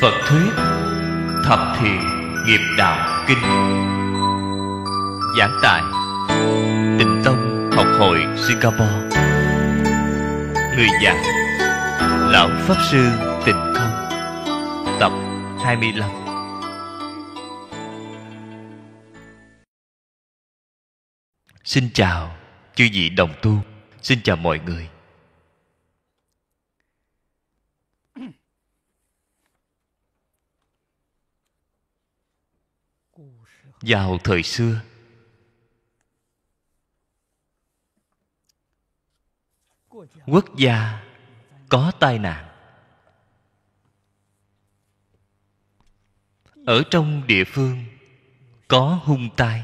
Phật Thuyết Thập Thiện Nghiệp Đạo Kinh Giảng tại Tịnh Tông Học hội Singapore Người giảng Lão Pháp Sư Tịnh Không Tập 25 Xin chào chư vị đồng tu Xin chào mọi người vào thời xưa quốc gia có tai nạn ở trong địa phương có hung tai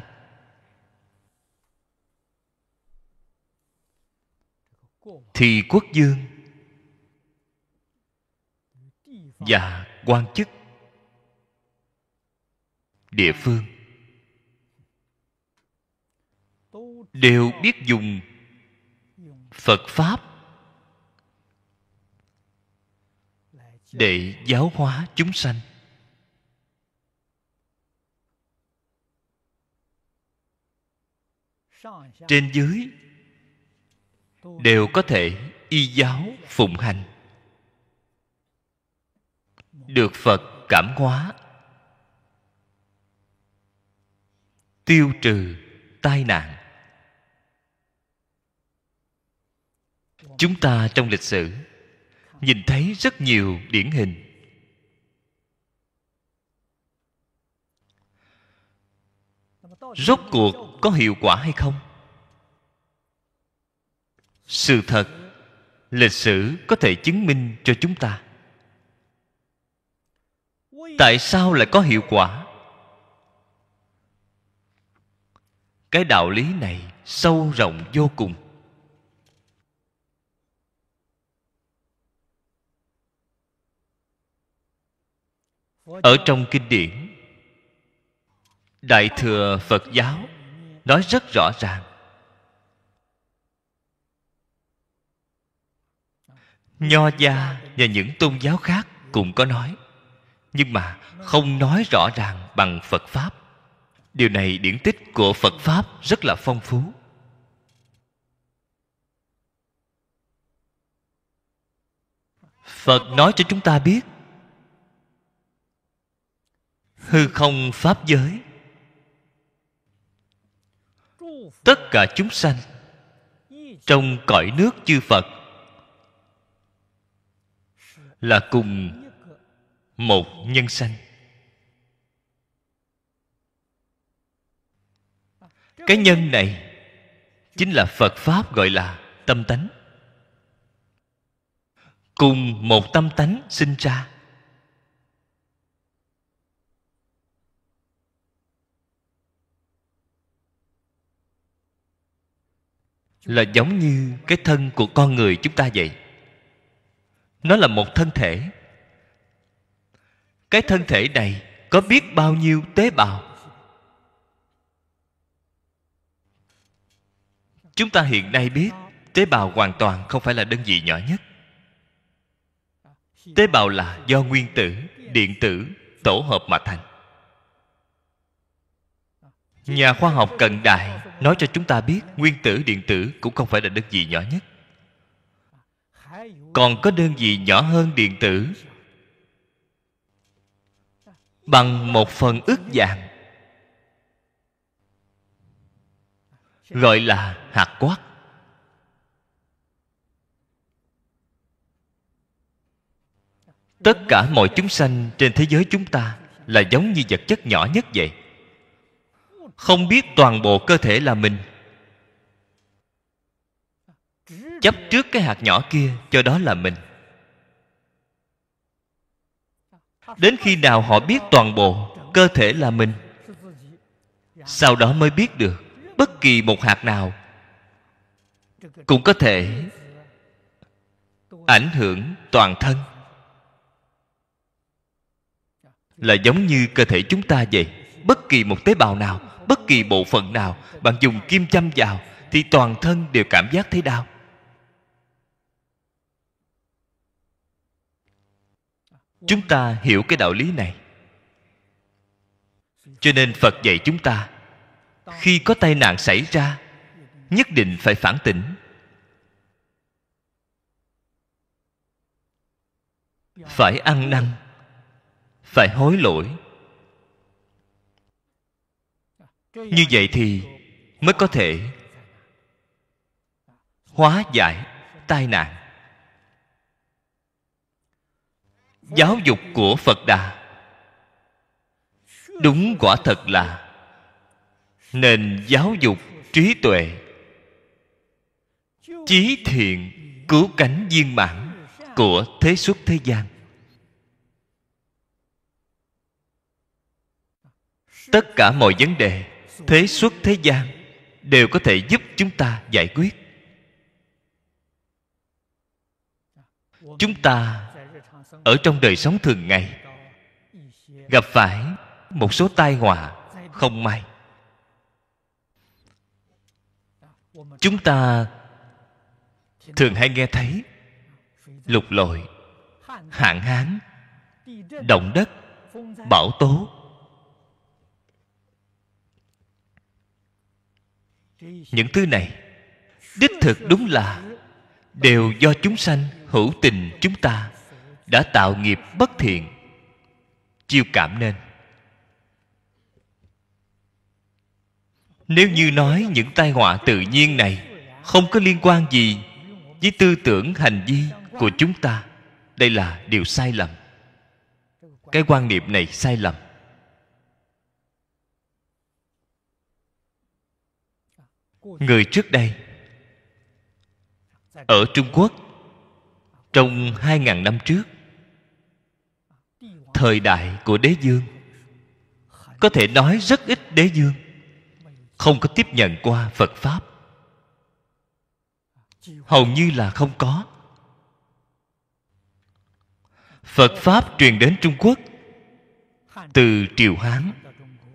thì quốc dương và quan chức địa phương đều biết dùng phật pháp để giáo hóa chúng sanh trên dưới đều có thể y giáo phụng hành được phật cảm hóa tiêu trừ tai nạn chúng ta trong lịch sử nhìn thấy rất nhiều điển hình rốt cuộc có hiệu quả hay không sự thật lịch sử có thể chứng minh cho chúng ta tại sao lại có hiệu quả cái đạo lý này sâu rộng vô cùng ở trong kinh điển đại thừa phật giáo nói rất rõ ràng nho gia và những tôn giáo khác cũng có nói nhưng mà không nói rõ ràng bằng phật pháp điều này điển tích của phật pháp rất là phong phú phật nói cho chúng ta biết hư không pháp giới tất cả chúng sanh trong cõi nước chư phật là cùng một nhân sanh cái nhân này chính là phật pháp gọi là tâm tánh cùng một tâm tánh sinh ra là giống như cái thân của con người chúng ta vậy nó là một thân thể cái thân thể này có biết bao nhiêu tế bào chúng ta hiện nay biết tế bào hoàn toàn không phải là đơn vị nhỏ nhất tế bào là do nguyên tử điện tử tổ hợp mà thành Nhà khoa học cận đại nói cho chúng ta biết nguyên tử điện tử cũng không phải là đơn vị nhỏ nhất. Còn có đơn vị nhỏ hơn điện tử bằng một phần ước dạng gọi là hạt quát tất cả mọi chúng sanh trên thế giới chúng ta là giống như vật chất nhỏ nhất vậy không biết toàn bộ cơ thể là mình chấp trước cái hạt nhỏ kia cho đó là mình đến khi nào họ biết toàn bộ cơ thể là mình sau đó mới biết được bất kỳ một hạt nào cũng có thể ảnh hưởng toàn thân là giống như cơ thể chúng ta vậy bất kỳ một tế bào nào bất kỳ bộ phận nào bạn dùng kim châm vào thì toàn thân đều cảm giác thấy đau chúng ta hiểu cái đạo lý này cho nên phật dạy chúng ta khi có tai nạn xảy ra nhất định phải phản tỉnh phải ăn năn phải hối lỗi như vậy thì mới có thể hóa giải tai nạn giáo dục của phật đà đúng quả thật là nền giáo dục trí tuệ chí thiện cứu cánh viên mãn của thế xuất thế gian tất cả mọi vấn đề thế xuất thế gian đều có thể giúp chúng ta giải quyết chúng ta ở trong đời sống thường ngày gặp phải một số tai họa không may chúng ta thường hay nghe thấy lục lội hạn hán động đất bão tố những thứ này đích thực đúng là đều do chúng sanh hữu tình chúng ta đã tạo nghiệp bất thiện chiêu cảm nên nếu như nói những tai họa tự nhiên này không có liên quan gì với tư tưởng hành vi của chúng ta đây là điều sai lầm cái quan niệm này sai lầm người trước đây ở trung quốc trong hai ngàn năm trước thời đại của đế dương có thể nói rất ít đế dương không có tiếp nhận qua phật pháp hầu như là không có phật pháp truyền đến trung quốc từ triều hán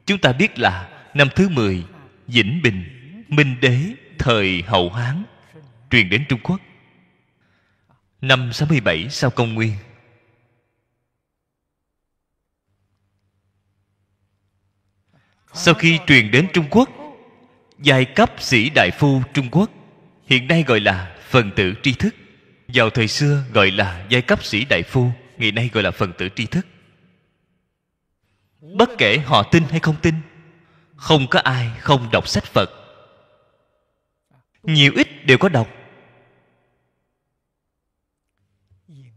chúng ta biết là năm thứ mười Vĩnh Bình Minh Đế thời Hậu Hán truyền đến Trung Quốc. Năm 67 sau công nguyên. Sau khi truyền đến Trung Quốc, giai cấp sĩ đại phu Trung Quốc hiện nay gọi là phần tử tri thức. Vào thời xưa gọi là giai cấp sĩ đại phu, ngày nay gọi là phần tử tri thức. Bất kể họ tin hay không tin, không có ai không đọc sách Phật nhiều ít đều có độc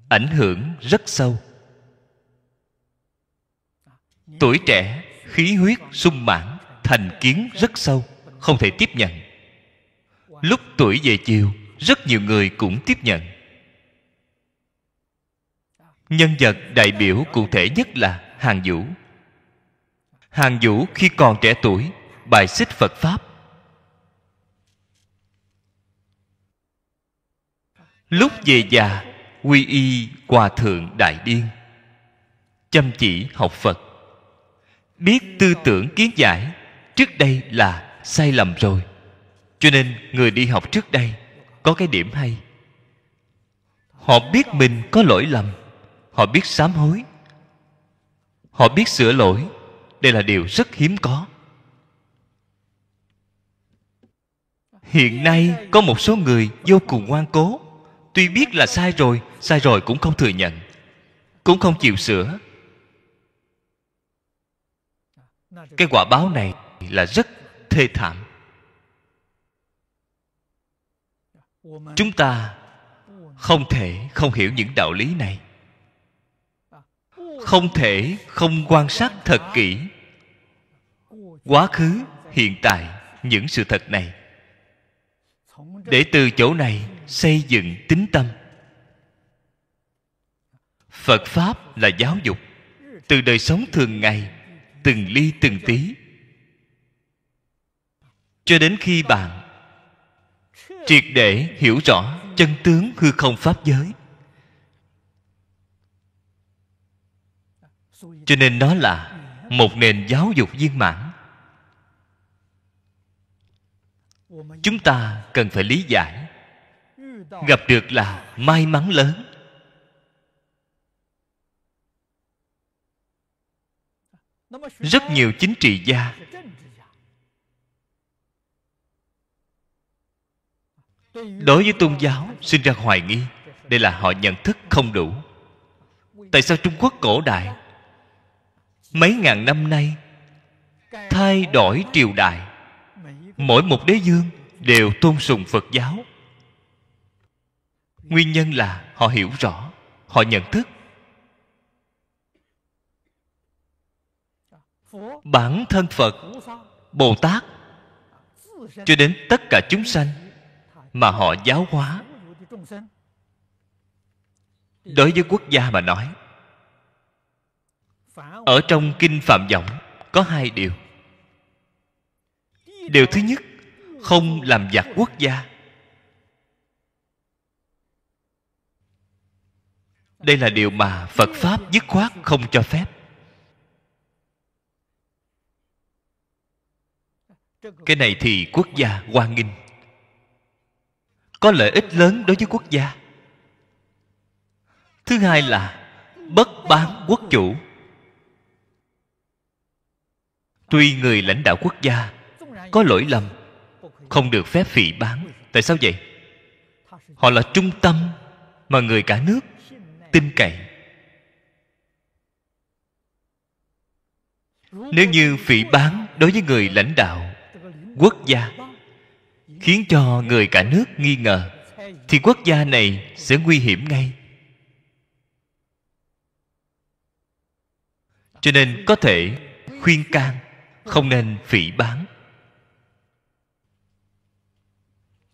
ảnh hưởng rất sâu tuổi trẻ khí huyết sung mãn thành kiến rất sâu không thể tiếp nhận lúc tuổi về chiều rất nhiều người cũng tiếp nhận nhân vật đại biểu cụ thể nhất là hàng vũ hàng vũ khi còn trẻ tuổi bài xích phật pháp lúc về già quy y hòa thượng đại điên chăm chỉ học phật biết tư tưởng kiến giải trước đây là sai lầm rồi cho nên người đi học trước đây có cái điểm hay họ biết mình có lỗi lầm họ biết sám hối họ biết sửa lỗi đây là điều rất hiếm có hiện nay có một số người vô cùng ngoan cố tuy biết là sai rồi sai rồi cũng không thừa nhận cũng không chịu sửa cái quả báo này là rất thê thảm chúng ta không thể không hiểu những đạo lý này không thể không quan sát thật kỹ quá khứ hiện tại những sự thật này để từ chỗ này xây dựng tín tâm phật pháp là giáo dục từ đời sống thường ngày từng ly từng tí cho đến khi bạn triệt để hiểu rõ chân tướng hư không pháp giới cho nên nó là một nền giáo dục viên mãn chúng ta cần phải lý giải gặp được là may mắn lớn rất nhiều chính trị gia đối với tôn giáo sinh ra hoài nghi đây là họ nhận thức không đủ tại sao trung quốc cổ đại mấy ngàn năm nay thay đổi triều đại mỗi một đế dương đều tôn sùng phật giáo nguyên nhân là họ hiểu rõ họ nhận thức bản thân phật bồ tát cho đến tất cả chúng sanh mà họ giáo hóa đối với quốc gia mà nói ở trong kinh phạm vọng có hai điều điều thứ nhất không làm giặc quốc gia đây là điều mà phật pháp dứt khoát không cho phép cái này thì quốc gia hoan nghênh có lợi ích lớn đối với quốc gia thứ hai là bất bán quốc chủ tuy người lãnh đạo quốc gia có lỗi lầm không được phép phỉ bán tại sao vậy họ là trung tâm mà người cả nước tin cậy nếu như phỉ bán đối với người lãnh đạo quốc gia khiến cho người cả nước nghi ngờ thì quốc gia này sẽ nguy hiểm ngay cho nên có thể khuyên can không nên phỉ bán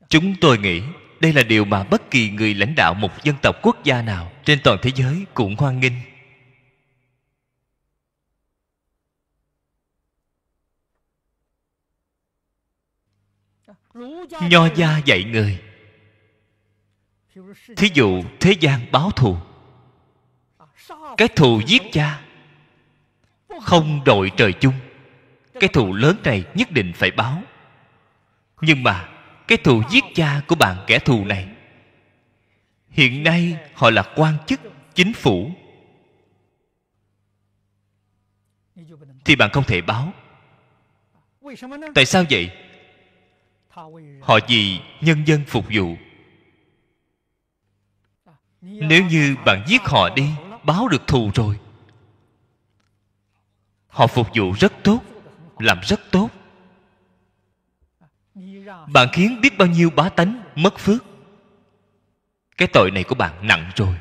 chúng tôi nghĩ đây là điều mà bất kỳ người lãnh đạo một dân tộc quốc gia nào trên toàn thế giới cũng hoan nghênh nho gia dạy người thí dụ thế gian báo thù cái thù giết cha không đội trời chung cái thù lớn này nhất định phải báo nhưng mà cái thù giết cha của bạn kẻ thù này hiện nay họ là quan chức chính phủ thì bạn không thể báo tại sao vậy họ vì nhân dân phục vụ nếu như bạn giết họ đi báo được thù rồi họ phục vụ rất tốt làm rất tốt bạn khiến biết bao nhiêu bá tánh mất phước cái tội này của bạn nặng rồi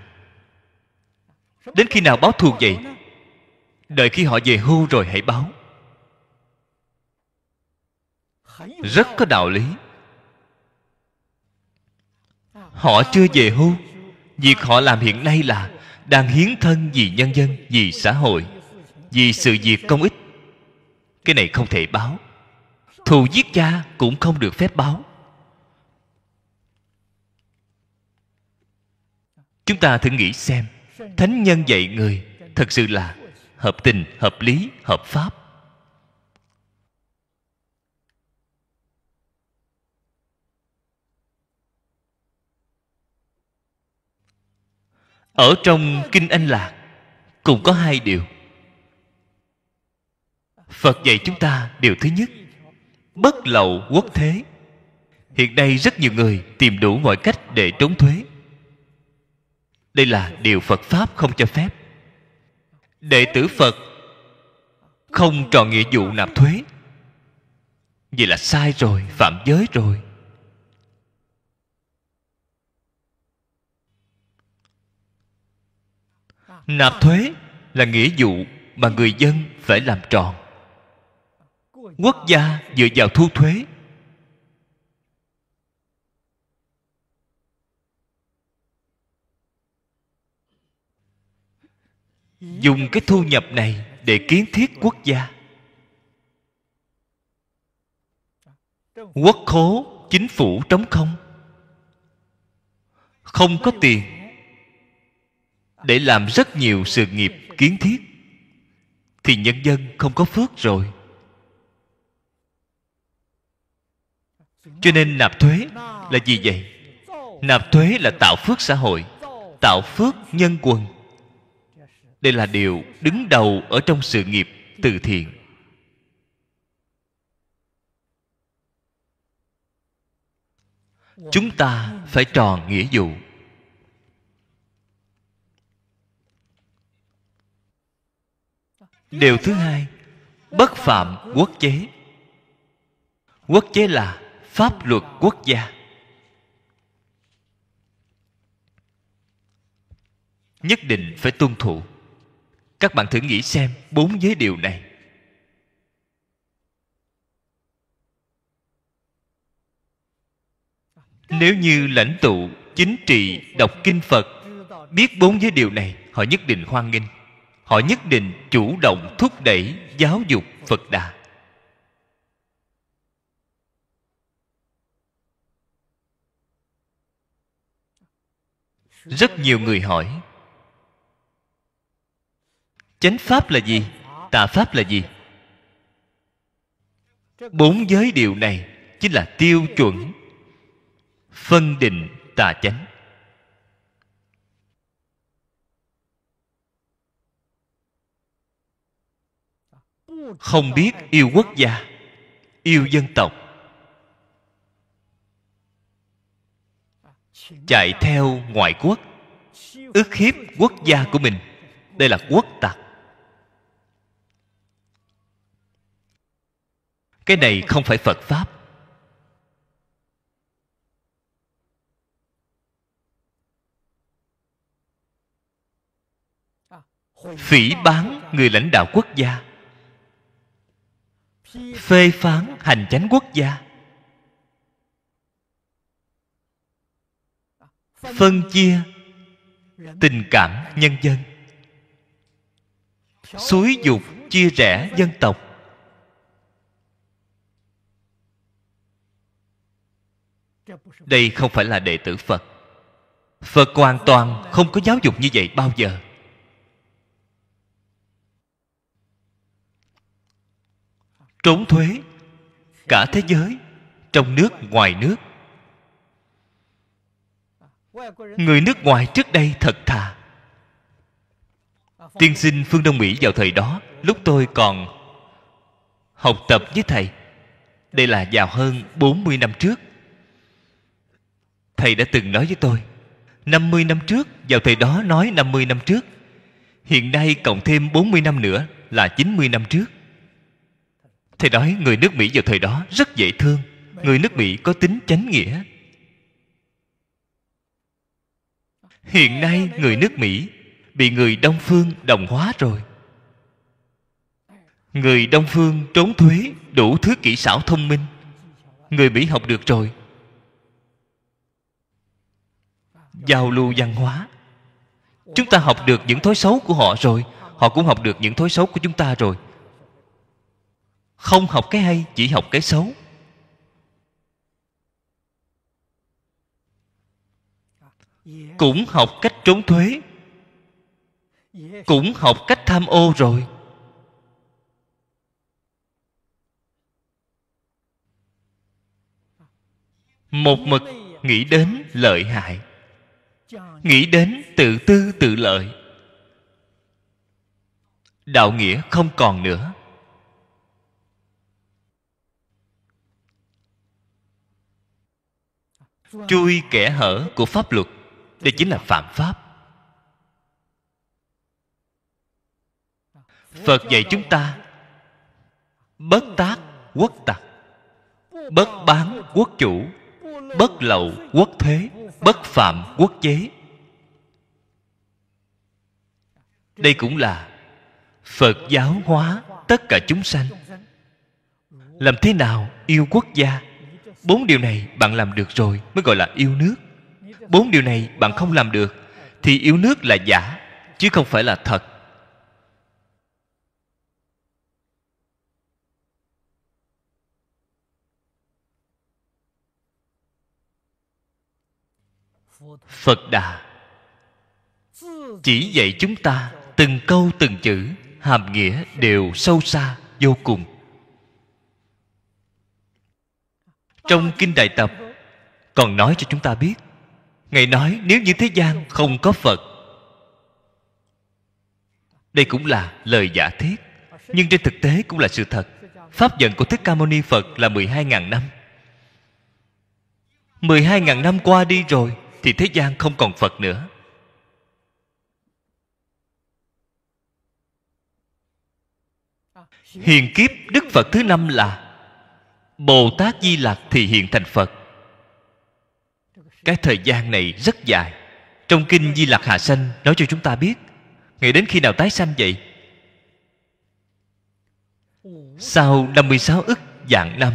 đến khi nào báo thù vậy đợi khi họ về hưu rồi hãy báo rất có đạo lý họ chưa về hưu việc họ làm hiện nay là đang hiến thân vì nhân dân vì xã hội vì sự việc công ích cái này không thể báo thù giết cha cũng không được phép báo chúng ta thử nghĩ xem thánh nhân dạy người thật sự là hợp tình hợp lý hợp pháp ở trong kinh anh lạc cũng có hai điều phật dạy chúng ta điều thứ nhất bất lậu quốc thế hiện nay rất nhiều người tìm đủ mọi cách để trốn thuế đây là điều phật pháp không cho phép đệ tử phật không tròn nghĩa vụ nạp thuế vì là sai rồi phạm giới rồi nạp thuế là nghĩa vụ mà người dân phải làm tròn quốc gia dựa vào thu thuế dùng cái thu nhập này để kiến thiết quốc gia quốc khố chính phủ trống không không có tiền để làm rất nhiều sự nghiệp kiến thiết thì nhân dân không có phước rồi cho nên nạp thuế là gì vậy nạp thuế là tạo phước xã hội tạo phước nhân quần đây là điều đứng đầu ở trong sự nghiệp từ thiện chúng ta phải tròn nghĩa vụ điều thứ hai bất phạm quốc chế quốc chế là pháp luật quốc gia nhất định phải tuân thủ các bạn thử nghĩ xem bốn giới điều này nếu như lãnh tụ chính trị đọc kinh phật biết bốn giới điều này họ nhất định hoan nghênh họ nhất định chủ động thúc đẩy giáo dục phật đà rất nhiều người hỏi chánh pháp là gì tà pháp là gì bốn giới điều này chính là tiêu chuẩn phân định tà chánh không biết yêu quốc gia yêu dân tộc chạy theo ngoại quốc ức hiếp quốc gia của mình đây là quốc tặc cái này không phải phật pháp phỉ bán người lãnh đạo quốc gia phê phán hành chánh quốc gia phân chia tình cảm nhân dân xúi dục chia rẽ dân tộc đây không phải là đệ tử phật phật hoàn toàn không có giáo dục như vậy bao giờ trốn thuế cả thế giới trong nước ngoài nước người nước ngoài trước đây thật thà tiên sinh phương đông mỹ vào thời đó lúc tôi còn học tập với thầy đây là vào hơn 40 năm trước Thầy đã từng nói với tôi 50 năm trước Vào thầy đó nói 50 năm trước Hiện nay cộng thêm 40 năm nữa Là 90 năm trước Thầy nói người nước Mỹ vào thời đó Rất dễ thương Người nước Mỹ có tính chánh nghĩa hiện nay người nước mỹ bị người đông phương đồng hóa rồi người đông phương trốn thuế đủ thứ kỹ xảo thông minh người mỹ học được rồi giao lưu văn hóa chúng ta học được những thói xấu của họ rồi họ cũng học được những thói xấu của chúng ta rồi không học cái hay chỉ học cái xấu cũng học cách trốn thuế cũng học cách tham ô rồi một mực nghĩ đến lợi hại nghĩ đến tự tư tự lợi đạo nghĩa không còn nữa chui kẻ hở của pháp luật đây chính là phạm pháp phật dạy chúng ta bất tác quốc tặc bất bán quốc chủ bất lậu quốc thế bất phạm quốc chế đây cũng là phật giáo hóa tất cả chúng sanh làm thế nào yêu quốc gia bốn điều này bạn làm được rồi mới gọi là yêu nước bốn điều này bạn không làm được thì yếu nước là giả chứ không phải là thật phật đà chỉ dạy chúng ta từng câu từng chữ hàm nghĩa đều sâu xa vô cùng trong kinh đại tập còn nói cho chúng ta biết Ngài nói nếu như thế gian không có Phật Đây cũng là lời giả thiết Nhưng trên thực tế cũng là sự thật Pháp dẫn của Thích Ca Mâu Ni Phật là 12.000 năm 12.000 năm qua đi rồi Thì thế gian không còn Phật nữa Hiền kiếp Đức Phật thứ năm là Bồ Tát Di Lặc thì hiện thành Phật cái thời gian này rất dài trong kinh di lặc hạ sanh nói cho chúng ta biết ngày đến khi nào tái sanh vậy sau 56 ức dạng năm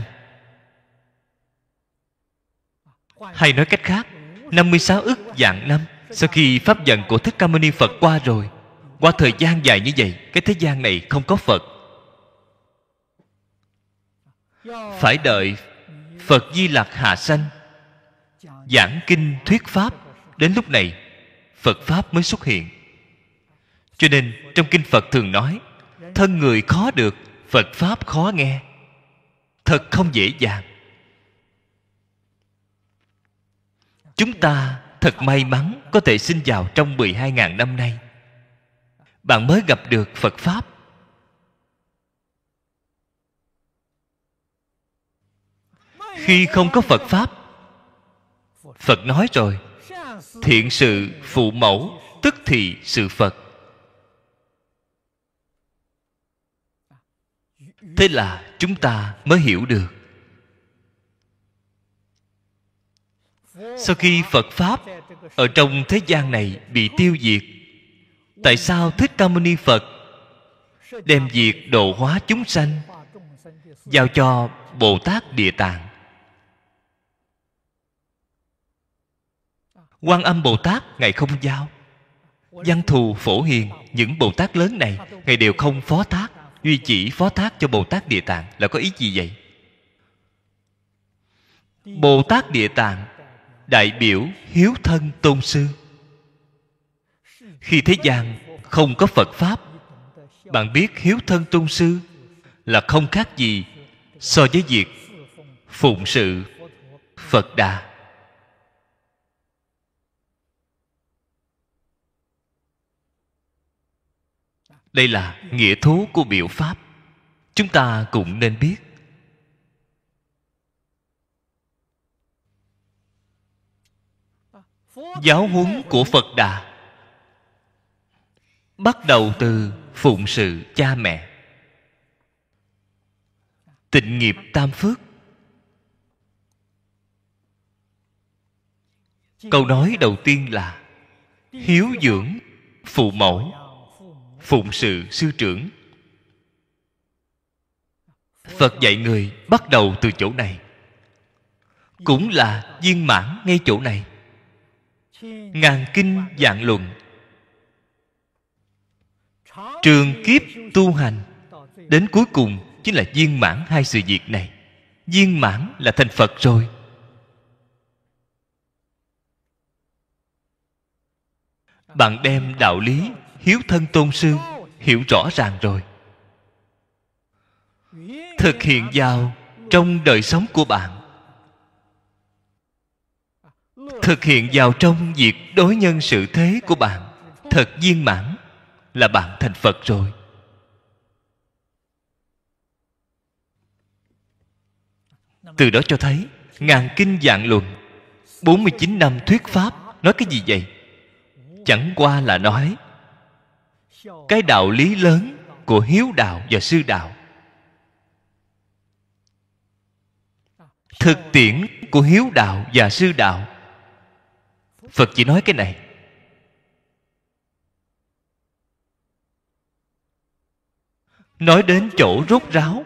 Hay nói cách khác 56 ức dạng năm Sau khi pháp giận của Thích Ca Mâu Ni Phật qua rồi Qua thời gian dài như vậy Cái thế gian này không có Phật Phải đợi Phật Di Lạc Hạ Sanh giảng kinh thuyết pháp đến lúc này phật pháp mới xuất hiện cho nên trong kinh phật thường nói thân người khó được phật pháp khó nghe thật không dễ dàng chúng ta thật may mắn có thể sinh vào trong 12.000 năm nay. Bạn mới gặp được Phật Pháp. Khi không có Phật Pháp, phật nói rồi thiện sự phụ mẫu tức thì sự phật thế là chúng ta mới hiểu được sau khi phật pháp ở trong thế gian này bị tiêu diệt tại sao thích ca mâu ni phật đem việc độ hóa chúng sanh giao cho bồ tát địa tạng quan âm bồ tát ngài không giao văn thù phổ hiền những bồ tát lớn này ngài đều không phó thác duy chỉ phó thác cho bồ tát địa tạng là có ý gì vậy bồ tát địa tạng đại biểu hiếu thân tôn sư khi thế gian không có phật pháp bạn biết hiếu thân tôn sư là không khác gì so với việc phụng sự phật đà đây là nghĩa thú của biểu pháp chúng ta cũng nên biết giáo huấn của phật đà bắt đầu từ phụng sự cha mẹ tịnh nghiệp tam phước câu nói đầu tiên là hiếu dưỡng phụ mẫu phụng sự sư trưởng phật dạy người bắt đầu từ chỗ này cũng là viên mãn ngay chỗ này ngàn kinh dạng luận trường kiếp tu hành đến cuối cùng chính là viên mãn hai sự việc này viên mãn là thành phật rồi bạn đem đạo lý hiếu thân tôn sư hiểu rõ ràng rồi thực hiện vào trong đời sống của bạn thực hiện vào trong việc đối nhân sự thế của bạn thật viên mãn là bạn thành phật rồi từ đó cho thấy ngàn kinh dạng luận 49 năm thuyết pháp nói cái gì vậy chẳng qua là nói cái đạo lý lớn của hiếu đạo và sư đạo thực tiễn của hiếu đạo và sư đạo phật chỉ nói cái này nói đến chỗ rốt ráo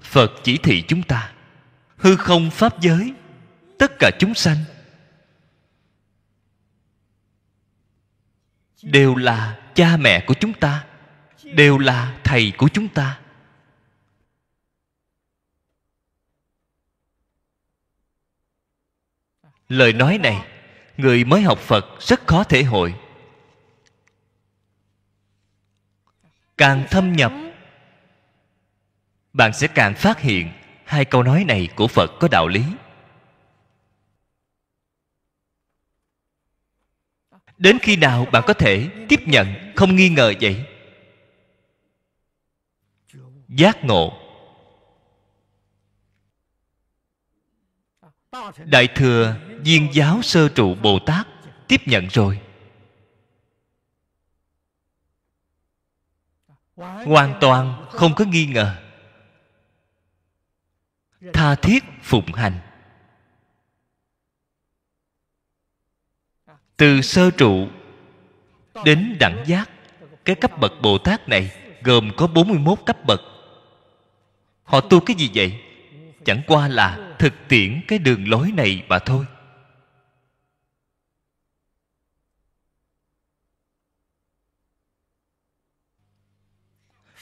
phật chỉ thị chúng ta hư không pháp giới tất cả chúng sanh đều là cha mẹ của chúng ta đều là thầy của chúng ta lời nói này người mới học phật rất khó thể hội càng thâm nhập bạn sẽ càng phát hiện hai câu nói này của phật có đạo lý đến khi nào bạn có thể tiếp nhận không nghi ngờ vậy giác ngộ đại thừa viên giáo sơ trụ bồ tát tiếp nhận rồi hoàn toàn không có nghi ngờ tha thiết phụng hành từ sơ trụ đến đẳng giác cái cấp bậc bồ tát này gồm có 41 cấp bậc họ tu cái gì vậy chẳng qua là thực tiễn cái đường lối này mà thôi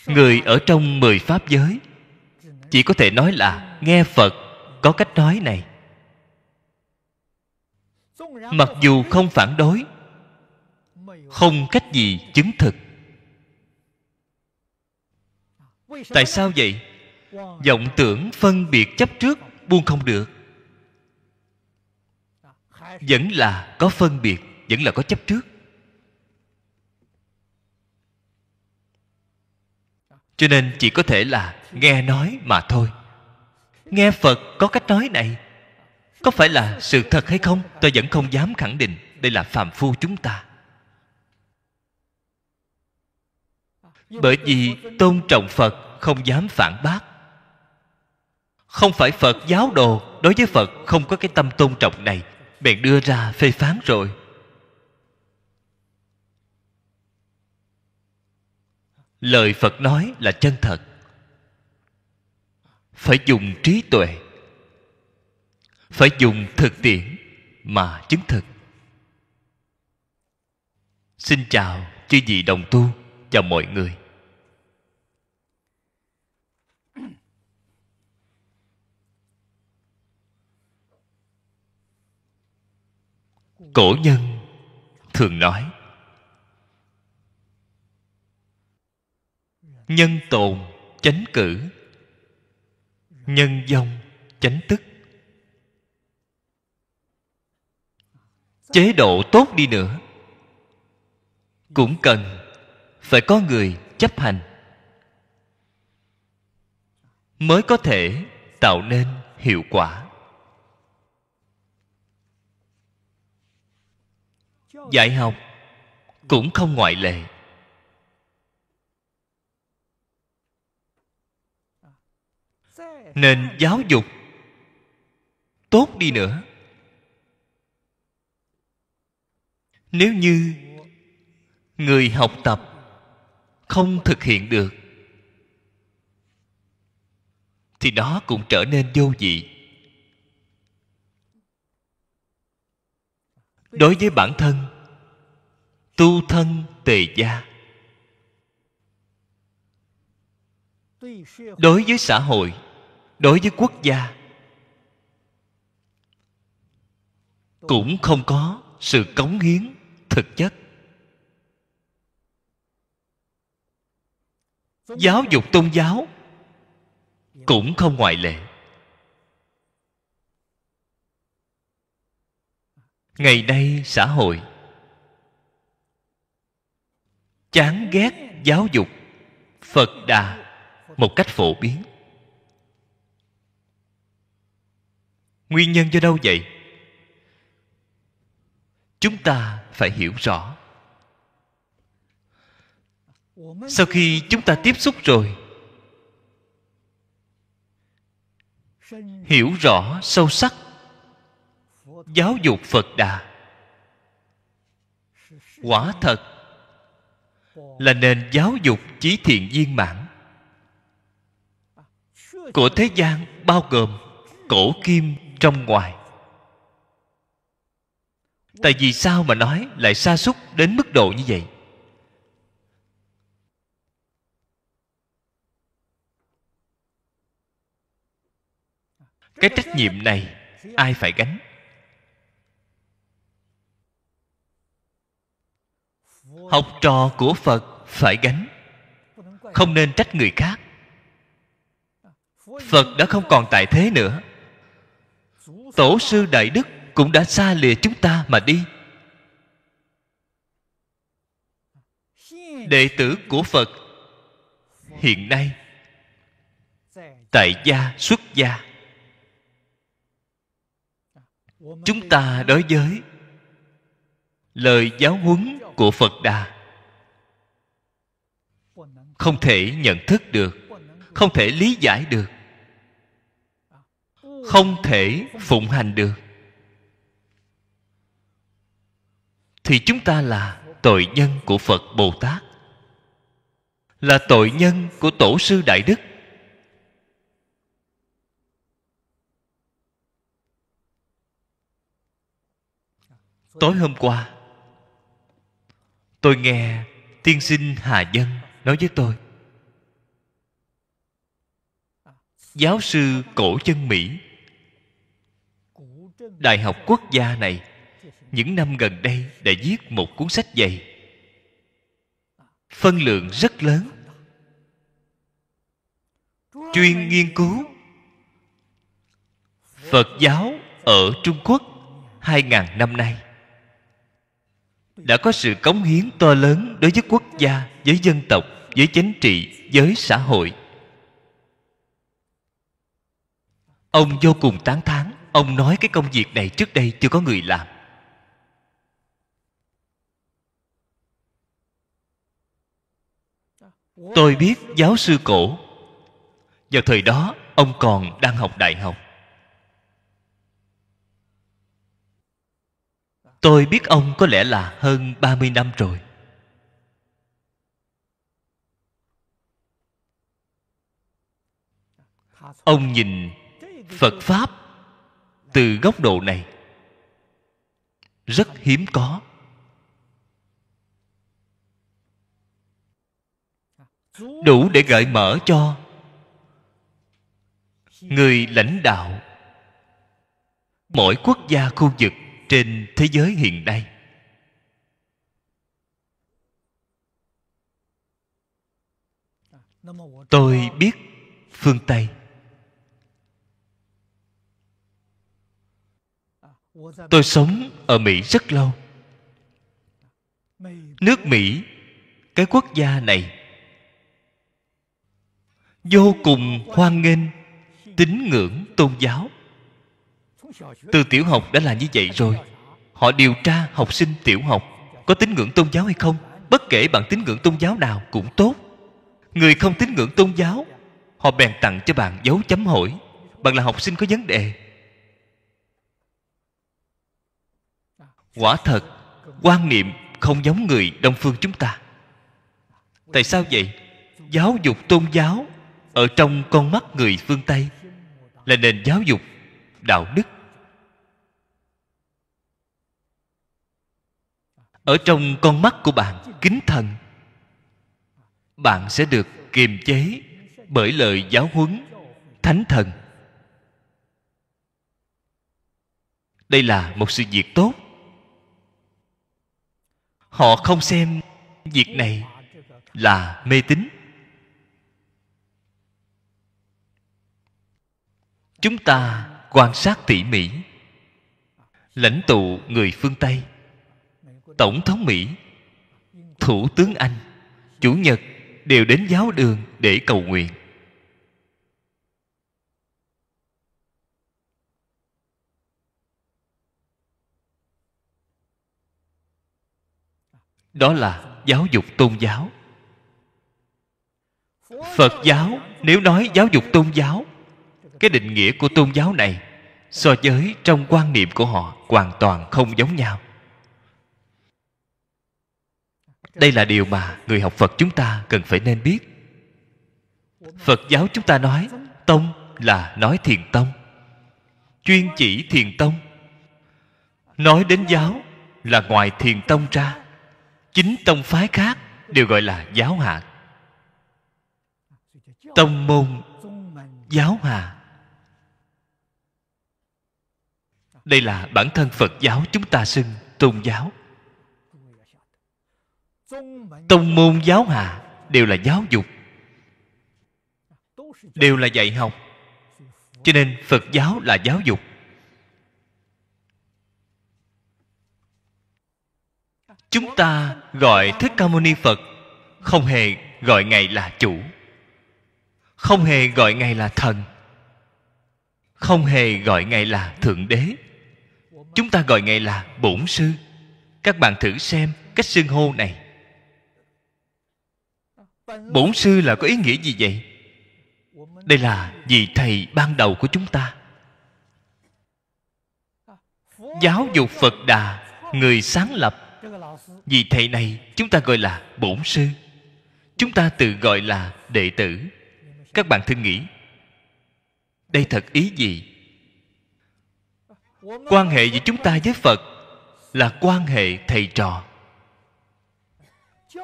người ở trong mười pháp giới chỉ có thể nói là nghe phật có cách nói này mặc dù không phản đối không cách gì chứng thực tại sao vậy vọng tưởng phân biệt chấp trước buông không được vẫn là có phân biệt vẫn là có chấp trước cho nên chỉ có thể là nghe nói mà thôi nghe phật có cách nói này có phải là sự thật hay không tôi vẫn không dám khẳng định đây là phàm phu chúng ta bởi vì tôn trọng phật không dám phản bác không phải phật giáo đồ đối với phật không có cái tâm tôn trọng này bèn đưa ra phê phán rồi lời phật nói là chân thật phải dùng trí tuệ phải dùng thực tiễn mà chứng thực xin chào chư vị đồng tu chào mọi người cổ nhân thường nói nhân tồn chánh cử nhân dông chánh tức chế độ tốt đi nữa cũng cần phải có người chấp hành mới có thể tạo nên hiệu quả dạy học cũng không ngoại lệ nên giáo dục tốt đi nữa nếu như người học tập không thực hiện được thì đó cũng trở nên vô vị đối với bản thân tu thân tề gia đối với xã hội đối với quốc gia cũng không có sự cống hiến thực chất giáo dục tôn giáo cũng không ngoại lệ ngày nay xã hội chán ghét giáo dục phật đà một cách phổ biến nguyên nhân do đâu vậy chúng ta phải hiểu rõ sau khi chúng ta tiếp xúc rồi hiểu rõ sâu sắc giáo dục phật đà quả thật là nền giáo dục trí thiện viên mãn của thế gian bao gồm cổ kim trong ngoài tại vì sao mà nói lại xa xúc đến mức độ như vậy cái trách nhiệm này ai phải gánh học trò của phật phải gánh không nên trách người khác phật đã không còn tại thế nữa tổ sư đại đức cũng đã xa lìa chúng ta mà đi đệ tử của phật hiện nay tại gia xuất gia chúng ta đối với lời giáo huấn của phật đà không thể nhận thức được không thể lý giải được không thể phụng hành được thì chúng ta là tội nhân của phật bồ tát là tội nhân của tổ sư đại đức tối hôm qua tôi nghe tiên sinh hà dân nói với tôi giáo sư cổ chân mỹ đại học quốc gia này những năm gần đây đã viết một cuốn sách dày phân lượng rất lớn chuyên nghiên cứu Phật giáo ở Trung Quốc 2.000 năm nay đã có sự cống hiến to lớn đối với quốc gia, với dân tộc, với chính trị, với xã hội. Ông vô cùng tán thán, ông nói cái công việc này trước đây chưa có người làm. tôi biết giáo sư cổ vào thời đó ông còn đang học đại học tôi biết ông có lẽ là hơn 30 năm rồi ông nhìn phật pháp từ góc độ này rất hiếm có đủ để gợi mở cho người lãnh đạo mỗi quốc gia khu vực trên thế giới hiện nay tôi biết phương tây tôi sống ở mỹ rất lâu nước mỹ cái quốc gia này vô cùng hoan nghênh tín ngưỡng tôn giáo từ tiểu học đã là như vậy rồi họ điều tra học sinh tiểu học có tín ngưỡng tôn giáo hay không bất kể bạn tín ngưỡng tôn giáo nào cũng tốt người không tín ngưỡng tôn giáo họ bèn tặng cho bạn dấu chấm hỏi bạn là học sinh có vấn đề quả thật quan niệm không giống người đông phương chúng ta tại sao vậy giáo dục tôn giáo ở trong con mắt người phương tây là nền giáo dục đạo đức ở trong con mắt của bạn kính thần bạn sẽ được kiềm chế bởi lời giáo huấn thánh thần đây là một sự việc tốt họ không xem việc này là mê tín chúng ta quan sát tỉ mỉ lãnh tụ người phương tây tổng thống mỹ thủ tướng anh chủ nhật đều đến giáo đường để cầu nguyện đó là giáo dục tôn giáo phật giáo nếu nói giáo dục tôn giáo cái định nghĩa của tôn giáo này so với trong quan niệm của họ hoàn toàn không giống nhau đây là điều mà người học phật chúng ta cần phải nên biết phật giáo chúng ta nói tông là nói thiền tông chuyên chỉ thiền tông nói đến giáo là ngoài thiền tông ra chính tông phái khác đều gọi là giáo hạ tông môn giáo hạ đây là bản thân phật giáo chúng ta xưng tôn giáo tông môn giáo hạ đều là giáo dục đều là dạy học cho nên phật giáo là giáo dục chúng ta gọi thích ca mâu ni phật không hề gọi ngài là chủ không hề gọi ngài là thần không hề gọi ngài là thượng đế chúng ta gọi ngài là bổn sư các bạn thử xem cách xưng hô này bổn sư là có ý nghĩa gì vậy đây là vị thầy ban đầu của chúng ta giáo dục phật đà người sáng lập vị thầy này chúng ta gọi là bổn sư chúng ta tự gọi là đệ tử các bạn thử nghĩ đây thật ý gì quan hệ giữa chúng ta với phật là quan hệ thầy trò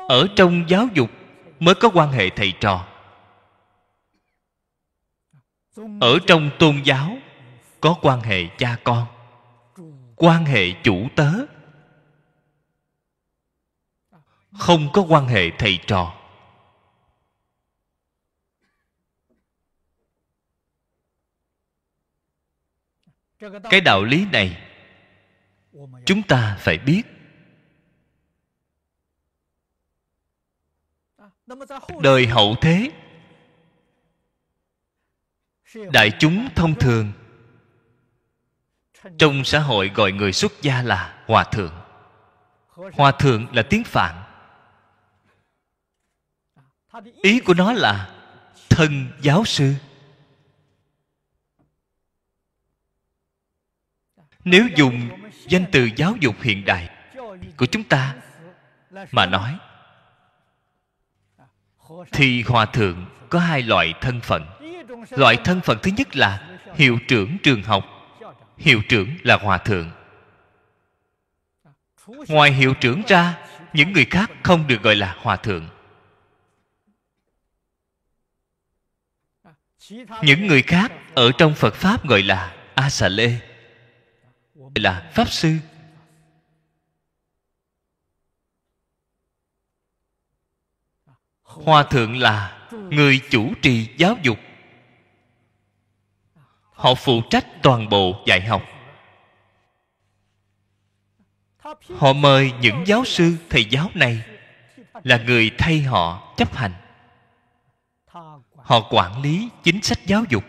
ở trong giáo dục mới có quan hệ thầy trò ở trong tôn giáo có quan hệ cha con quan hệ chủ tớ không có quan hệ thầy trò cái đạo lý này chúng ta phải biết đời hậu thế đại chúng thông thường trong xã hội gọi người xuất gia là hòa thượng hòa thượng là tiếng phạn ý của nó là thân giáo sư nếu dùng danh từ giáo dục hiện đại của chúng ta mà nói thì hòa thượng có hai loại thân phận loại thân phận thứ nhất là hiệu trưởng trường học hiệu trưởng là hòa thượng ngoài hiệu trưởng ra những người khác không được gọi là hòa thượng những người khác ở trong phật pháp gọi là a xà lê là pháp sư hòa thượng là người chủ trì giáo dục họ phụ trách toàn bộ dạy học họ mời những giáo sư thầy giáo này là người thay họ chấp hành họ quản lý chính sách giáo dục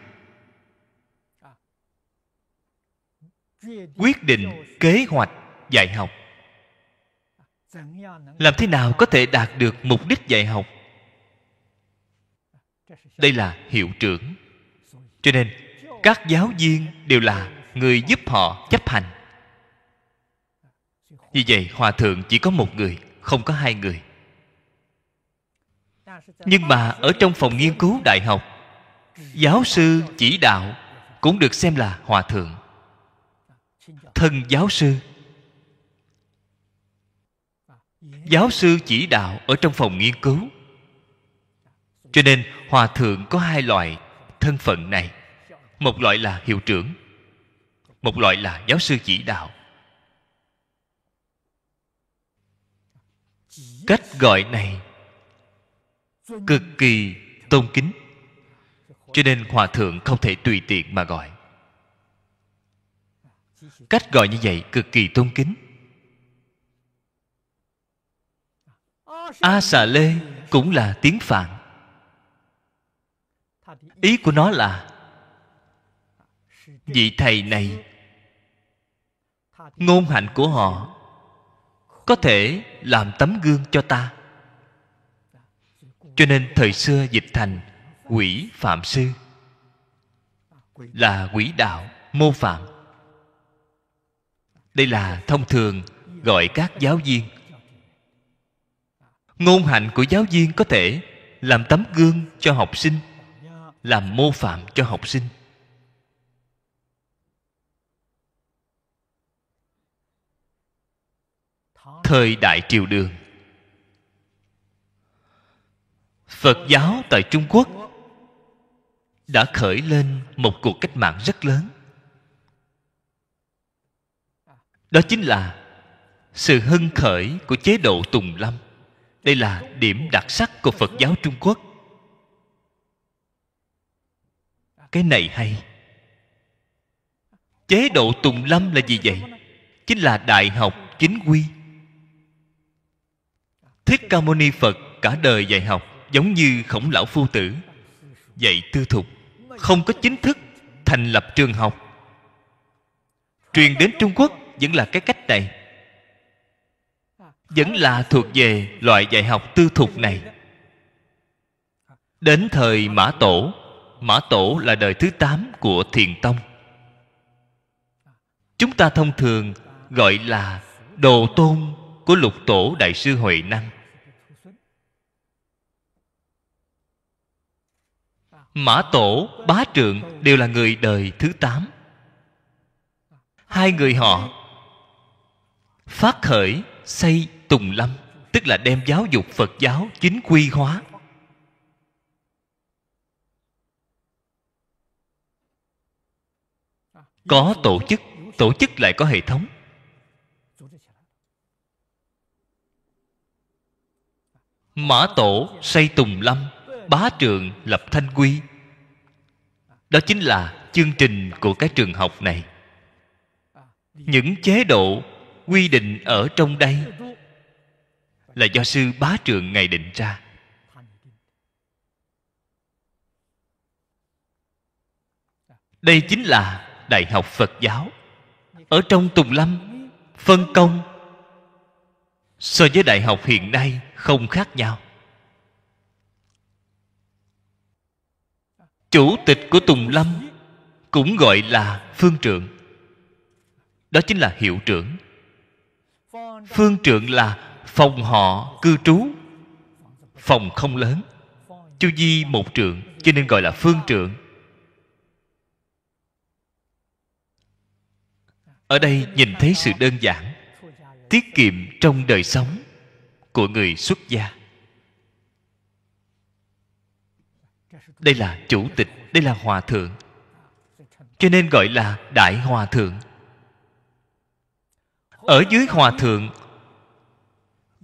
quyết định kế hoạch dạy học làm thế nào có thể đạt được mục đích dạy học đây là hiệu trưởng cho nên các giáo viên đều là người giúp họ chấp hành vì vậy hòa thượng chỉ có một người không có hai người nhưng mà ở trong phòng nghiên cứu đại học giáo sư chỉ đạo cũng được xem là hòa thượng thân giáo sư giáo sư chỉ đạo ở trong phòng nghiên cứu cho nên hòa thượng có hai loại thân phận này một loại là hiệu trưởng một loại là giáo sư chỉ đạo cách gọi này cực kỳ tôn kính cho nên hòa thượng không thể tùy tiện mà gọi cách gọi như vậy cực kỳ tôn kính a xà lê cũng là tiếng phạn ý của nó là vị thầy này ngôn hạnh của họ có thể làm tấm gương cho ta cho nên thời xưa dịch thành quỷ phạm sư là quỷ đạo mô phạm đây là thông thường gọi các giáo viên ngôn hạnh của giáo viên có thể làm tấm gương cho học sinh làm mô phạm cho học sinh thời đại triều đường phật giáo tại trung quốc đã khởi lên một cuộc cách mạng rất lớn đó chính là sự hân khởi của chế độ tùng lâm đây là điểm đặc sắc của phật giáo trung quốc cái này hay chế độ tùng lâm là gì vậy chính là đại học chính quy thích ca mâu ni phật cả đời dạy học giống như khổng lão phu tử dạy tư thục không có chính thức thành lập trường học truyền đến trung quốc vẫn là cái cách này vẫn là thuộc về loại dạy học tư thục này đến thời mã tổ mã tổ là đời thứ tám của thiền tông chúng ta thông thường gọi là đồ tôn của lục tổ đại sư huệ năng mã tổ bá trượng đều là người đời thứ tám hai người họ phát khởi xây tùng lâm tức là đem giáo dục phật giáo chính quy hóa có tổ chức tổ chức lại có hệ thống mã tổ xây tùng lâm bá trường lập thanh quy đó chính là chương trình của cái trường học này những chế độ quy định ở trong đây là do sư bá trường ngài định ra đây chính là đại học phật giáo ở trong tùng lâm phân công so với đại học hiện nay không khác nhau chủ tịch của tùng lâm cũng gọi là phương trưởng đó chính là hiệu trưởng phương trượng là phòng họ cư trú phòng không lớn chu di một trượng cho nên gọi là phương trượng ở đây nhìn thấy sự đơn giản tiết kiệm trong đời sống của người xuất gia đây là chủ tịch đây là hòa thượng cho nên gọi là đại hòa thượng ở dưới hòa thượng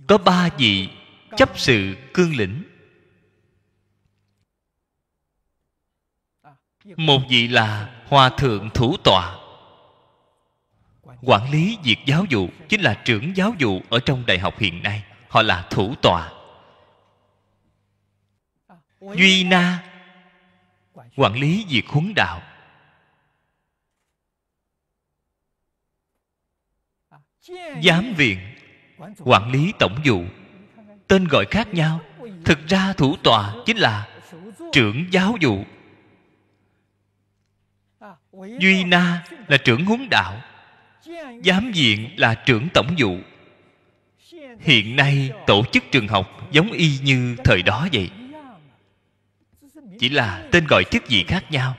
có ba vị chấp sự cương lĩnh một vị là hòa thượng thủ tọa quản lý việc giáo dục chính là trưởng giáo dục ở trong đại học hiện nay họ là thủ tọa duy na quản lý việc huấn đạo giám viện quản lý tổng vụ tên gọi khác nhau thực ra thủ tòa chính là trưởng giáo vụ duy na là trưởng huấn đạo giám viện là trưởng tổng vụ hiện nay tổ chức trường học giống y như thời đó vậy chỉ là tên gọi chức gì khác nhau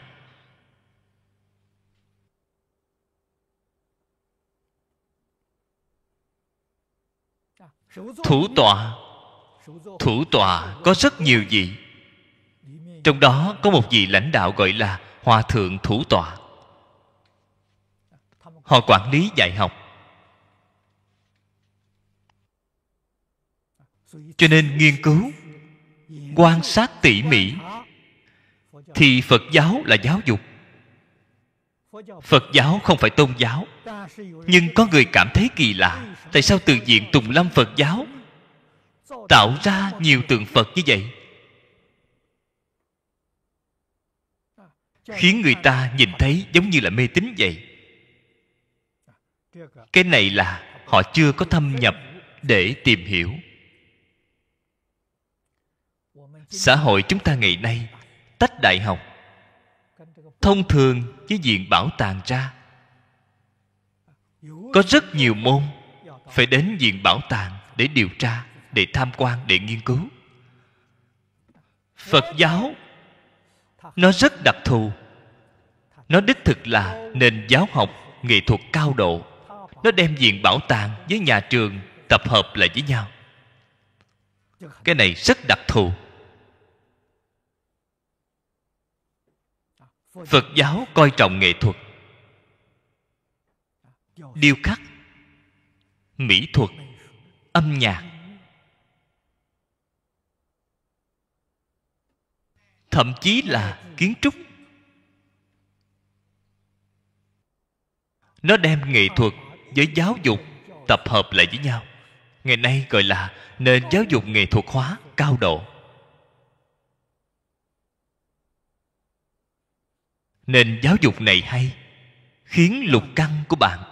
thủ tọa thủ tọa có rất nhiều vị trong đó có một vị lãnh đạo gọi là hòa thượng thủ tọa họ quản lý dạy học cho nên nghiên cứu quan sát tỉ mỉ thì phật giáo là giáo dục phật giáo không phải tôn giáo nhưng có người cảm thấy kỳ lạ tại sao từ diện tùng lâm phật giáo tạo ra nhiều tượng phật như vậy khiến người ta nhìn thấy giống như là mê tín vậy cái này là họ chưa có thâm nhập để tìm hiểu xã hội chúng ta ngày nay tách đại học thông thường với diện bảo tàng ra có rất nhiều môn phải đến viện bảo tàng để điều tra để tham quan để nghiên cứu phật giáo nó rất đặc thù nó đích thực là nền giáo học nghệ thuật cao độ nó đem viện bảo tàng với nhà trường tập hợp lại với nhau cái này rất đặc thù phật giáo coi trọng nghệ thuật điêu khắc mỹ thuật âm nhạc thậm chí là kiến trúc nó đem nghệ thuật với giáo dục tập hợp lại với nhau ngày nay gọi là nền giáo dục nghệ thuật hóa cao độ nền giáo dục này hay khiến lục căng của bạn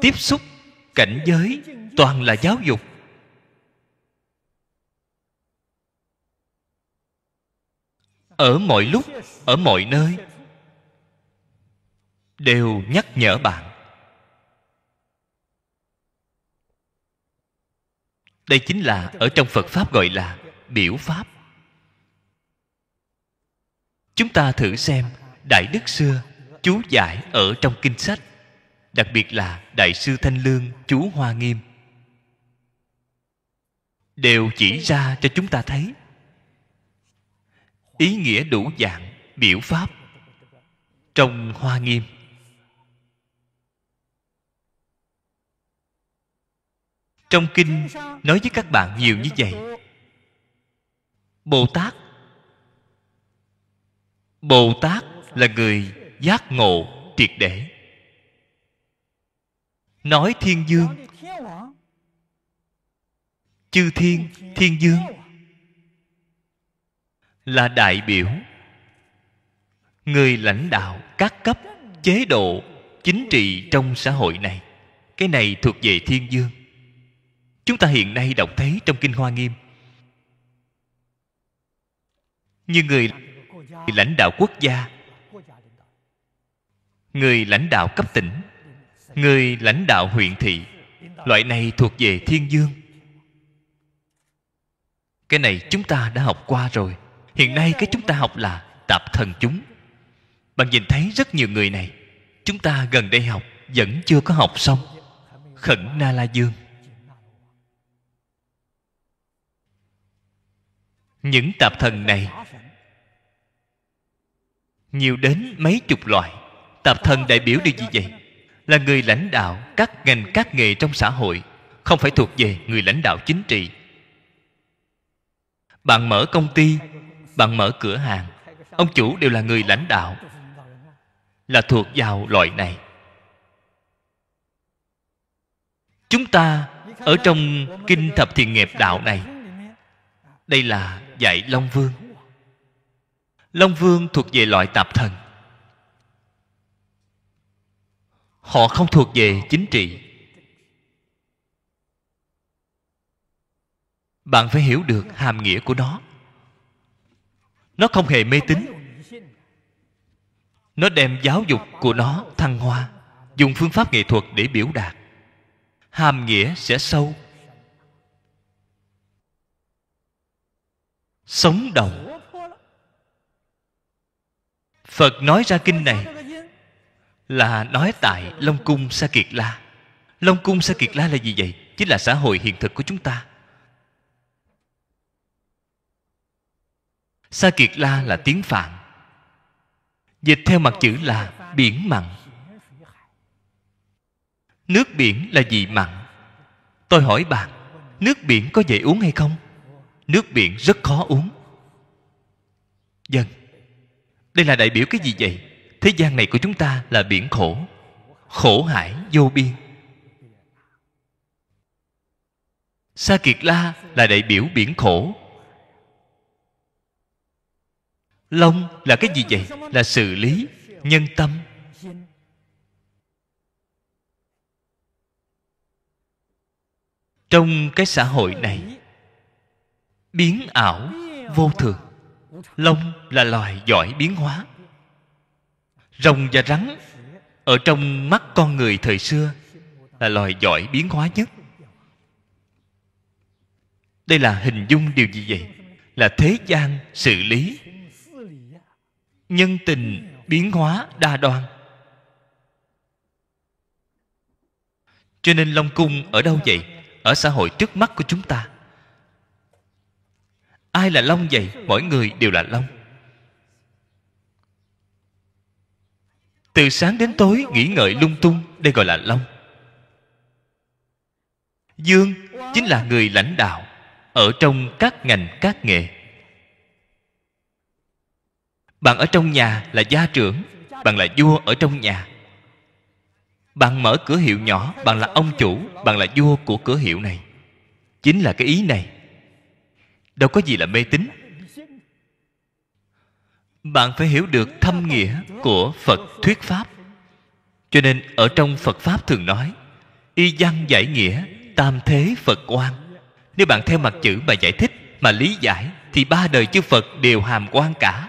tiếp xúc cảnh giới toàn là giáo dục ở mọi lúc ở mọi nơi đều nhắc nhở bạn đây chính là ở trong phật pháp gọi là biểu pháp chúng ta thử xem đại đức xưa chú giải ở trong kinh sách đặc biệt là đại sư thanh lương chú hoa nghiêm đều chỉ ra cho chúng ta thấy ý nghĩa đủ dạng biểu pháp trong hoa nghiêm trong kinh nói với các bạn nhiều như vậy bồ tát bồ tát là người giác ngộ triệt để nói thiên dương chư thiên thiên dương là đại biểu người lãnh đạo các cấp chế độ chính trị trong xã hội này cái này thuộc về thiên dương chúng ta hiện nay đọc thấy trong kinh hoa nghiêm như người lãnh đạo quốc gia người lãnh đạo cấp tỉnh người lãnh đạo huyện thị loại này thuộc về thiên dương cái này chúng ta đã học qua rồi hiện nay cái chúng ta học là tạp thần chúng bạn nhìn thấy rất nhiều người này chúng ta gần đây học vẫn chưa có học xong khẩn na la dương những tạp thần này nhiều đến mấy chục loại tạp thần đại biểu điều gì vậy là người lãnh đạo các ngành các nghề trong xã hội không phải thuộc về người lãnh đạo chính trị bạn mở công ty bạn mở cửa hàng ông chủ đều là người lãnh đạo là thuộc vào loại này chúng ta ở trong kinh thập thiền nghiệp đạo này đây là dạy long vương long vương thuộc về loại tạp thần họ không thuộc về chính trị bạn phải hiểu được hàm nghĩa của nó nó không hề mê tín nó đem giáo dục của nó thăng hoa dùng phương pháp nghệ thuật để biểu đạt hàm nghĩa sẽ sâu sống động phật nói ra kinh này là nói tại long cung sa kiệt la long cung sa kiệt la là gì vậy chính là xã hội hiện thực của chúng ta sa kiệt la là tiếng phạn dịch theo mặt chữ là biển mặn nước biển là gì mặn tôi hỏi bạn nước biển có dễ uống hay không nước biển rất khó uống dân vâng. đây là đại biểu cái gì vậy thế gian này của chúng ta là biển khổ khổ hải vô biên sa kiệt la là đại biểu biển khổ long là cái gì vậy là xử lý nhân tâm trong cái xã hội này biến ảo vô thường long là loài giỏi biến hóa rồng và rắn ở trong mắt con người thời xưa là loài giỏi biến hóa nhất đây là hình dung điều gì vậy là thế gian xử lý nhân tình biến hóa đa đoan cho nên long cung ở đâu vậy ở xã hội trước mắt của chúng ta ai là long vậy mỗi người đều là long từ sáng đến tối nghĩ ngợi lung tung đây gọi là long dương chính là người lãnh đạo ở trong các ngành các nghề bạn ở trong nhà là gia trưởng bạn là vua ở trong nhà bạn mở cửa hiệu nhỏ bạn là ông chủ bạn là vua của cửa hiệu này chính là cái ý này đâu có gì là mê tín bạn phải hiểu được thâm nghĩa của phật thuyết pháp cho nên ở trong phật pháp thường nói y văn giải nghĩa tam thế phật quan nếu bạn theo mặt chữ mà giải thích mà lý giải thì ba đời chư phật đều hàm quan cả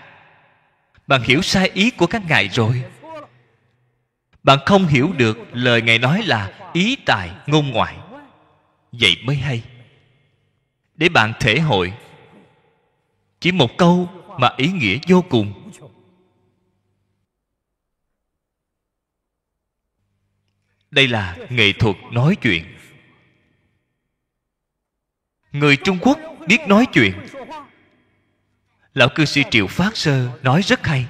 bạn hiểu sai ý của các ngài rồi bạn không hiểu được lời ngài nói là ý tài ngôn ngoại vậy mới hay để bạn thể hội chỉ một câu mà ý nghĩa vô cùng đây là nghệ thuật nói chuyện người trung quốc biết nói chuyện lão cư sĩ triệu phát sơ nói rất hay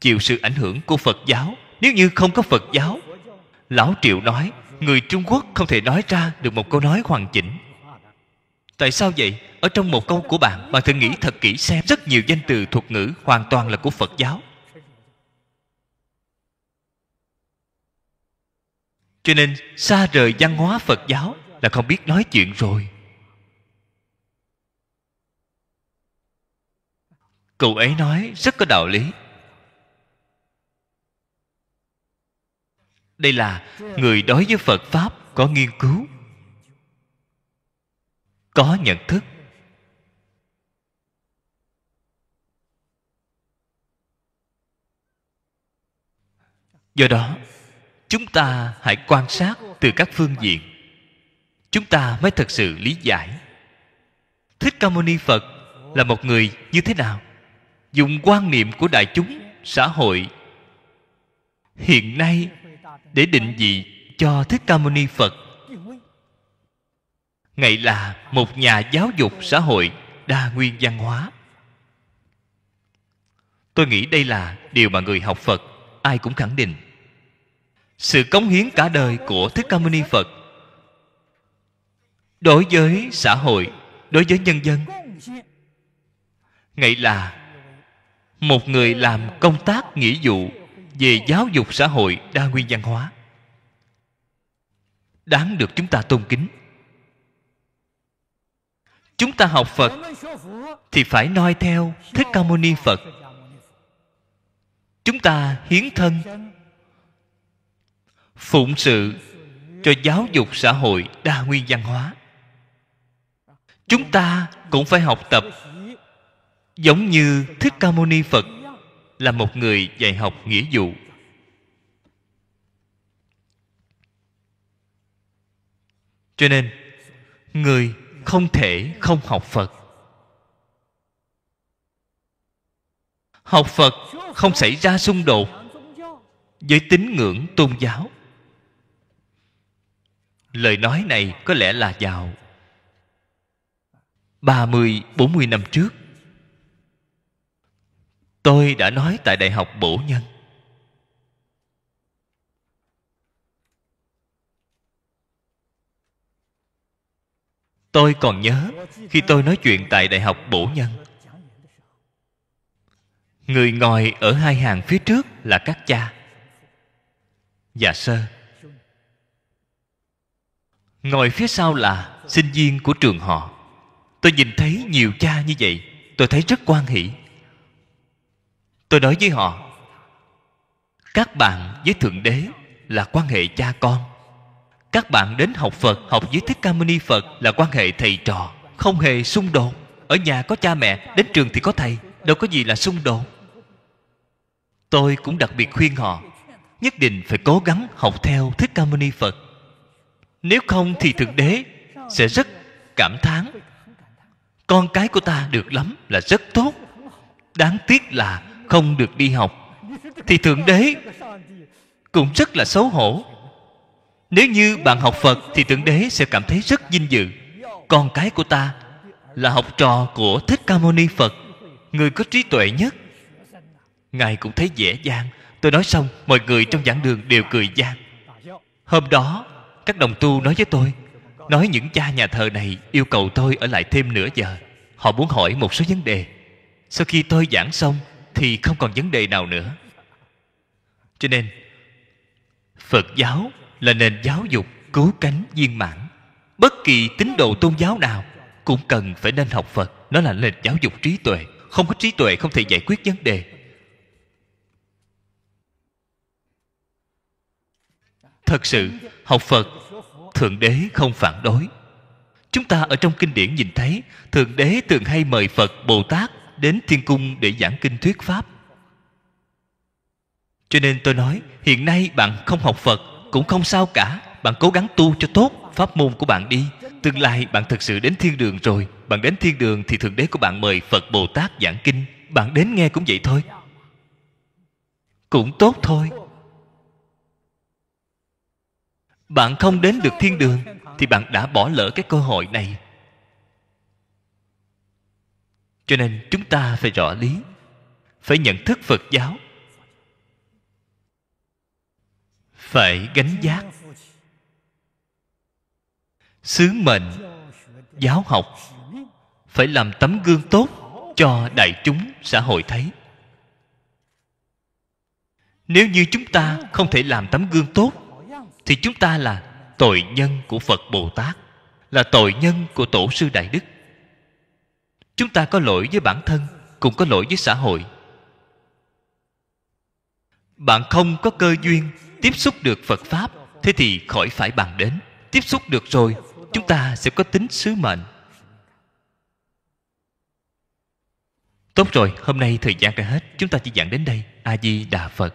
chịu sự ảnh hưởng của phật giáo nếu như không có phật giáo lão triệu nói người trung quốc không thể nói ra được một câu nói hoàn chỉnh tại sao vậy ở trong một câu của bạn Bạn thử nghĩ thật kỹ xem Rất nhiều danh từ thuật ngữ Hoàn toàn là của Phật giáo Cho nên xa rời văn hóa Phật giáo Là không biết nói chuyện rồi Cậu ấy nói rất có đạo lý Đây là người đối với Phật Pháp có nghiên cứu Có nhận thức do đó chúng ta hãy quan sát từ các phương diện chúng ta mới thật sự lý giải thích ca mâu ni phật là một người như thế nào dùng quan niệm của đại chúng xã hội hiện nay để định vị cho thích ca mâu ni phật ngày là một nhà giáo dục xã hội đa nguyên văn hóa tôi nghĩ đây là điều mà người học phật ai cũng khẳng định sự cống hiến cả đời của thích ca mâu ni phật đối với xã hội đối với nhân dân nghĩa là một người làm công tác nghĩa vụ về giáo dục xã hội đa nguyên văn hóa đáng được chúng ta tôn kính chúng ta học phật thì phải noi theo thích ca mâu ni phật chúng ta hiến thân phụng sự cho giáo dục xã hội đa nguyên văn hóa chúng ta cũng phải học tập giống như thích ca mâu ni phật là một người dạy học nghĩa vụ cho nên người không thể không học phật học phật không xảy ra xung đột với tín ngưỡng tôn giáo lời nói này có lẽ là vào 30, 40 năm trước Tôi đã nói tại Đại học Bổ Nhân Tôi còn nhớ khi tôi nói chuyện tại Đại học Bổ Nhân Người ngồi ở hai hàng phía trước là các cha Dạ sơ ngồi phía sau là sinh viên của trường họ tôi nhìn thấy nhiều cha như vậy tôi thấy rất quan hỷ tôi nói với họ các bạn với thượng đế là quan hệ cha con các bạn đến học phật học với thích ca mâu ni phật là quan hệ thầy trò không hề xung đột ở nhà có cha mẹ đến trường thì có thầy đâu có gì là xung đột tôi cũng đặc biệt khuyên họ nhất định phải cố gắng học theo thích ca mâu ni phật nếu không thì thượng đế sẽ rất cảm thán con cái của ta được lắm là rất tốt đáng tiếc là không được đi học thì thượng đế cũng rất là xấu hổ nếu như bạn học phật thì thượng đế sẽ cảm thấy rất vinh dự con cái của ta là học trò của thích ca mâu ni phật người có trí tuệ nhất ngài cũng thấy dễ dàng tôi nói xong mọi người trong giảng đường đều cười gian hôm đó các đồng tu nói với tôi nói những cha nhà thờ này yêu cầu tôi ở lại thêm nửa giờ họ muốn hỏi một số vấn đề sau khi tôi giảng xong thì không còn vấn đề nào nữa cho nên phật giáo là nền giáo dục cứu cánh viên mãn bất kỳ tín đồ tôn giáo nào cũng cần phải nên học phật nó là nền giáo dục trí tuệ không có trí tuệ không thể giải quyết vấn đề thật sự học phật thượng đế không phản đối chúng ta ở trong kinh điển nhìn thấy thượng đế thường hay mời phật bồ tát đến thiên cung để giảng kinh thuyết pháp cho nên tôi nói hiện nay bạn không học phật cũng không sao cả bạn cố gắng tu cho tốt pháp môn của bạn đi tương lai bạn thật sự đến thiên đường rồi bạn đến thiên đường thì thượng đế của bạn mời phật bồ tát giảng kinh bạn đến nghe cũng vậy thôi cũng tốt thôi bạn không đến được thiên đường thì bạn đã bỏ lỡ cái cơ hội này cho nên chúng ta phải rõ lý phải nhận thức phật giáo phải gánh giác sứ mệnh giáo học phải làm tấm gương tốt cho đại chúng xã hội thấy nếu như chúng ta không thể làm tấm gương tốt thì chúng ta là tội nhân của phật bồ tát là tội nhân của tổ sư đại đức chúng ta có lỗi với bản thân cũng có lỗi với xã hội bạn không có cơ duyên tiếp xúc được phật pháp thế thì khỏi phải bàn đến tiếp xúc được rồi chúng ta sẽ có tính sứ mệnh tốt rồi hôm nay thời gian đã hết chúng ta chỉ giảng đến đây a di đà phật